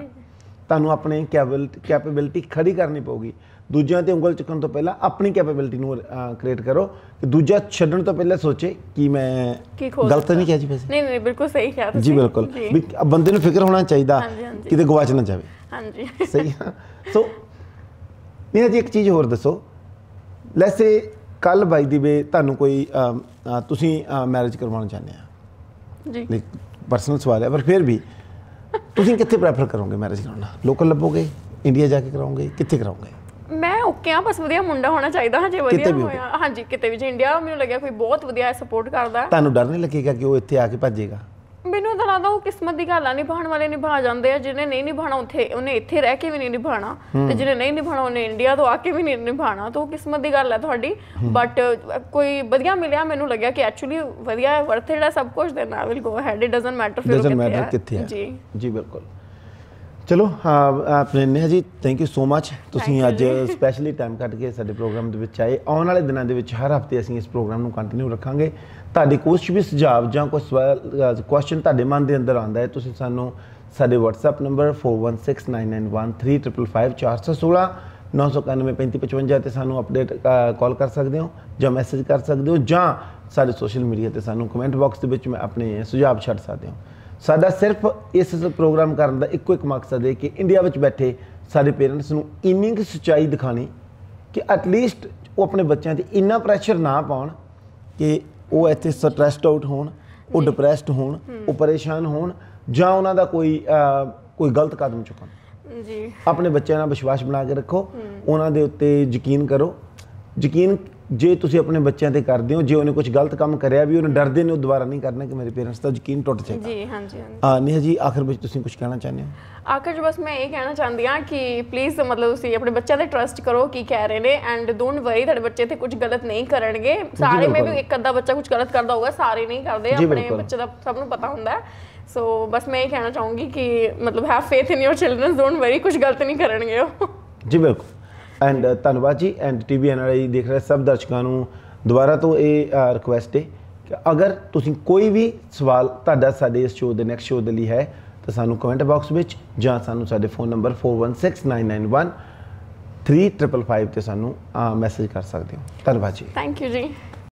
ਤੁਹਾਨੂੰ ਆਪਣੇ ਕੈਪੇਬਿਲਿਟੀ ਖੜੀ ਕਰਨੀ ਪਊਗੀ ਦੂਜਿਆਂ ਤੇ ਉਂਗਲ ਚੁੱਕਣ ਤੋਂ ਪਹਿਲਾਂ ਆਪਣੀ ਕੈਪੇਬਿਲਿਟੀ ਨੂੰ ਕ੍ਰੀਏਟ ਕਰੋ ਕਿ ਦੂਜਾ ਛੱਡਣ ਤੋਂ ਪਹਿਲਾਂ ਸੋਚੇ ਕਿ ਮੈਂ ਗਲਤ ਨਹੀਂ ਕਿਹਾ ਜੀ ਵੈਸੇ ਨਹੀਂ ਨਹੀਂ ਬਿਲਕੁਲ ਸਹੀ ਕਿਹਾ ਤੁਸੀਂ ਜੀ ਬਿਲਕੁਲ ਵੀ ਬੰਦੇ ਨੂੰ ਫਿਕਰ ਹੋਣਾ ਚਾਹੀਦਾ ਕਿਤੇ ਗਵਾਚ ਨਾ ਜਾਵੇ ਹਾਂਜੀ ਸਹੀ ਸੋ ਮੇਰਾ ਜੀ ਇੱਕ ਚੀਜ਼ ਹੋਰ ਦੱਸੋ ਲੈਸੇ ਕੱਲ ਬਾਈ ਦੀ ਵੇ ਤੁਹਾਨੂੰ ਕੋਈ ਤੁਸੀਂ ਮੈਰਿਜ ਕਰਵਾਉਣਾ ਚਾਹੁੰਦੇ ਆ ਜੀ ਨਹੀਂ ਪਰਸਨਲ ਸਵਾਲ ਹੈ ਪਰ ਫਿਰ ਵੀ ਤੁਸੀਂ ਕਿੱਥੇ ਪ੍ਰੈਫਰ ਕਰੋਗੇ ਮੈਰਿਜ ਕਰਾਉਣਾ ਲੋਕਲ ਲੱਭੋਗੇ ਇੰਡੀਆ ਜਾ ਕੇ ਕਰਾਉਂਗੇ ਕਿੱਥੇ ਕਰਾਉਂਗੇ ਓਕੇ ਆ ਬਸ ਵਧੀਆ ਮੁੰਡਾ ਹੋਣਾ ਚਾਹੀਦਾ ਹਜੇ ਵਧੀਆ ਹੋਇਆ ਹਾਂਜੀ ਕਿਤੇ ਵੀ ਜੇ ਇੰਡੀਆ ਮੈਨੂੰ ਲੱਗਿਆ ਕੋਈ ਬਹੁਤ ਵਧੀਆ ਸਪੋਰਟ ਕਰਦਾ ਤੁਹਾਨੂੰ ਡਰ ਨਹੀਂ ਲੱਗੇਗਾ ਕਿ ਉਹ ਇੱਥੇ ਆ ਕੇ ਭੱਜੇਗਾ ਮੈਨੂੰ ਤਾਂ ਲੱਗਦਾ ਉਹ ਕਿਸਮਤ ਦੀ ਗੱਲ ਆ ਨਿਭਾਉਣ ਵਾਲੇ ਨਿਭਾ ਜਾਂਦੇ ਆ ਜਿਹਨੇ ਨਹੀਂ ਨਿਭਾਣਾ ਉੱਥੇ ਉਹਨੇ ਇੱਥੇ ਰਹਿ ਕੇ ਵੀ ਨਹੀਂ ਨਿਭਾਣਾ ਤੇ ਜਿਹਨੇ ਨਹੀਂ ਨਿਭਾਣਾ ਉਹਨੇ ਇੰਡੀਆ ਤੋਂ ਆ ਕੇ ਵੀ ਨਹੀਂ ਨਿਭਾਣਾ ਤਾਂ ਉਹ ਕਿਸਮਤ ਦੀ ਗੱਲ ਹੈ ਤੁਹਾਡੀ ਬਟ ਕੋਈ ਵਧੀਆ ਮਿਲਿਆ ਮੈਨੂੰ ਲੱਗਿਆ ਕਿ ਐਕਚੁਅਲੀ ਵਧੀਆ ਵਰਥ ਇਟ ਹੈ ਸਭ ਕੁਝ ਦੇ ਨਾਲ will go ahead it doesn't matter ਫਿਰ ਕਿੱਥੇ ਹੈ ਜੀ ਜੀ ਬਿਲਕੁਲ ਚਲੋ ਨੇ ਜੀ ਥੈਂਕ ਯੂ ਸੋ ਮੱਚ ਤੁਸੀਂ ਅੱਜ ਸਪੈਸ਼ਲੀ ਟਾਈਮ ਕੱਢ ਕੇ ਸਾਡੇ ਪ੍ਰੋਗਰਾਮ ਦੇ ਵਿੱਚ ਆਏ ਆਉਣ ਵਾਲੇ ਦਿਨਾਂ ਦੇ ਵਿੱਚ ਹਰ ਹਫਤੇ ਅਸੀਂ ਇਸ ਪ੍ਰੋਗਰਾਮ ਨੂੰ ਕੰਟੀਨਿਊ ਰੱਖਾਂਗੇ ਤੁਹਾਡੇ ਕੁਝ ਵੀ ਸੁਝਾਅ ਜਾਂ ਕੋਈ ਸਵਾਲ ਕੁਐਸਚਨ ਤੁਹਾਡੇ ਮਨ ਦੇ ਅੰਦਰ ਆਉਂਦਾ ਹੈ ਤੁਸੀਂ ਸਾਨੂੰ ਸਾਡੇ WhatsApp ਨੰਬਰ 4169913555 ਤੇ ਸਾਨੂੰ ਅਪਡੇਟ ਕਾਲ ਕਰ ਸਕਦੇ ਹੋ ਜਾਂ ਮੈਸੇਜ ਕਰ ਸਕਦੇ ਹੋ ਜਾਂ ਸਾਡੇ ਸੋਸ਼ਲ ਮੀਡੀਆ ਤੇ ਸਾਨੂੰ ਕਮੈਂਟ ਬਾਕਸ ਦੇ ਵਿੱਚ ਮੈਂ ਆਪਣੇ ਸੁਝਾਅ ਛੱਡ ਸਕਦੇ ਹੋ ਸਾਡਾ ਸਿਰਫ ਇਸ ਪ੍ਰੋਗਰਾਮ ਕਰਨ ਦਾ ਇੱਕੋ ਇੱਕ ਮਕਸਦ ਹੈ ਕਿ ਇੰਡੀਆ ਵਿੱਚ ਬੈਠੇ ਸਾਡੇ ਪੇਰੈਂਟਸ ਨੂੰ ਇਨਿੰਗ ਸੱਚਾਈ ਸਚਾਈ ਦਿਖਾਣੀ ਕਿ ਐਟਲੀਸਟ ਉਹ ਆਪਣੇ ਬੱਚਿਆਂ ਤੇ ਇੰਨਾ ਪ੍ਰੈਸ਼ਰ ਨਾ ਪਾਉਣ ਕਿ ਉਹ ਇੱਥੇ ਸਟ੍ਰੈਸਡ ਆਊਟ ਹੋਣ ਉਹ ਡਿਪਰੈਸਡ ਹੋਣ ਉਹ ਪਰੇਸ਼ਾਨ ਹੋਣ ਜਾਂ ਉਹਨਾਂ ਦਾ ਕੋਈ ਕੋਈ ਗਲਤ ਕਦਮ ਚੁੱਕਣ ਜੀ ਆਪਣੇ ਬੱਚਿਆਂ ਨਾਲ ਵਿਸ਼ਵਾਸ ਬਣਾ ਕੇ ਰੱਖੋ ਉਹਨਾਂ ਦੇ ਉੱਤੇ ਯਕੀਨ ਕਰੋ ਯਕੀਨ ਜੇ ਤੁਸੀਂ ਆਪਣੇ ਬੱਚਿਆਂ ਤੇ ਕਰਦੇ ਹੋ ਜੇ ਉਹਨੇ ਕੁਝ ਗਲਤ ਕੰਮ ਕਰਿਆ ਵੀ ਉਹਨੇ ਡਰਦੇ ਨੇ ਉਹ ਦੁਬਾਰਾ ਨਹੀਂ ਕਰਨਾ ਕਿ ਮੇਰੇ ਪੇਰੈਂਟਸ ਦਾ ਯਕੀਨ ਟੁੱਟ ਜਾਏਗਾ ਜੀ ਹਾਂਜੀ ਹਾਂ ਨਹੀਂ ਜੀ ਆਖਰ ਵਿੱਚ ਤੁਸੀਂ ਕੁਝ ਕਹਿਣਾ ਚਾਹੁੰਦੇ ਹੋ ਆਖਰ ਜੀ ਬਸ ਮੈਂ ਇਹ ਕਹਿਣਾ ਚਾਹੁੰਦੀ ਹਾਂ ਕਿ ਪਲੀਜ਼ ਮਤਲਬ ਤੁਸੀਂ ਆਪਣੇ ਬੱਚਿਆਂ ਤੇ ਟਰਸਟ ਕਰੋ ਕੀ ਕਹਿ ਰਹੇ ਨੇ ਐਂਡ ਡੋਨਟ ਵਰੀ ਤੁਹਾਡੇ ਬੱਚੇ ਤੇ ਕੁਝ ਗਲਤ ਨਹੀਂ ਕਰਨਗੇ ਸਾਰੇ ਮੇ ਵੀ ਇੱਕ ਅੱਧਾ ਬੱਚਾ ਕੁਝ ਗਲਤ ਕਰਦਾ ਹੋਊਗਾ ਸਾਰੇ ਨਹੀਂ ਕਰਦੇ ਆਪਣੇ ਬੱਚੇ ਦਾ ਸਭ ਨੂੰ ਪਤਾ ਹੁੰਦਾ ਸੋ ਬਸ ਮੈਂ ਇਹ ਕਹਿਣਾ ਚਾਹੂੰਗੀ ਕਿ ਮਤਲਬ have faith in your children don't worry ਕੁਝ ਗਲਤ ਨਹੀਂ ਕਰਨਗੇ ਉਹ ਜੀ ਬਿਲਕੁਲ ਐਂਡ uh, ਧੰਨਵਾਦ ਜੀ ਐਂਡ ਟੀਵੀ ਐਨਆਰਆਈ ਦੇਖ ਰਹੇ ਸਭ ਦਰਸ਼ਕਾਂ ਨੂੰ ਦੁਬਾਰਾ ਤੋਂ ਇਹ ਰਿਕੁਐਸਟ ਹੈ ਕਿ ਅਗਰ ਤੁਸੀਂ ਕੋਈ ਵੀ ਸਵਾਲ ਤੁਹਾਡਾ ਸਾਡੇ ਇਸ ਸ਼ੋਅ ਦੇ ਨੈਕਸਟ ਸ਼ੋਅ ਦੇ ਲਈ ਹੈ ਤਾਂ ਸਾਨੂੰ ਕਮੈਂਟ ਬਾਕਸ ਵਿੱਚ ਜਾਂ ਸਾਨੂੰ ਸਾਡੇ ਫੋਨ ਨੰਬਰ 416991 ਤੇ ਸਾਨੂੰ ਮੈਸੇਜ ਕਰ ਸਕਦੇ ਹੋ ਧੰਨਵਾਦ ਜੀ ਥੈਂਕ ਯੂ ਜੀ